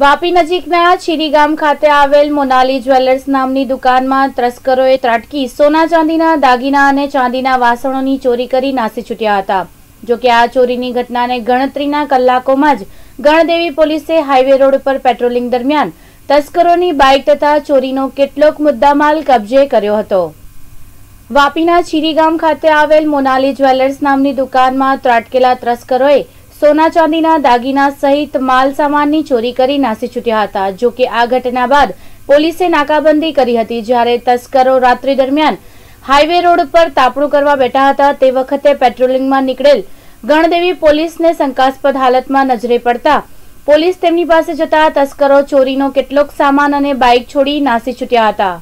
વાપી નજીકના છીરી ખાતે આવેલ મોનાલી જ્વેલર્સ નામની દુકાનમાં તસ્કરોએ ત્રાટકી સોના ચાંદીના દાગીના અને ચાંદીના વાસણોની ચોરી કરી નાસી છૂટ્યા હતા જોકે આ ચોરીની ઘટનાને ગણતરીના કલાકોમાં જ ગણદેવી પોલીસે હાઈવે રોડ પર પેટ્રોલિંગ દરમિયાન તસ્કરોની બાઇક તથા ચોરીનો કેટલોક મુદ્દામાલ કબજે કર્યો હતો વાપીના છીરી ખાતે આવેલ મોનાલી જ્વેલર્સ નામની દુકાનમાં ત્રાટકેલા તસ્કરોએ સોના ચાંદીના દાગીના સહિત માલ સામાનની ચોરી કરી નાસી છૂટ્યા હતા જો કે આ ઘટના બાદ પોલીસે નાકાબંધી કરી હતી જ્યારે તસ્કરો રાત્રિ દરમિયાન હાઈવે રોડ પર તાપણું કરવા બેઠા હતા તે વખતે પેટ્રોલિંગમાં નીકળેલ ગણદેવી પોલીસને શંકાસ્પદ હાલતમાં નજરે પડતા પોલીસ તેમની પાસે જતા તસ્કરો ચોરીનો કેટલોક સામાન અને બાઇક છોડી નાસી છૂટ્યા હતા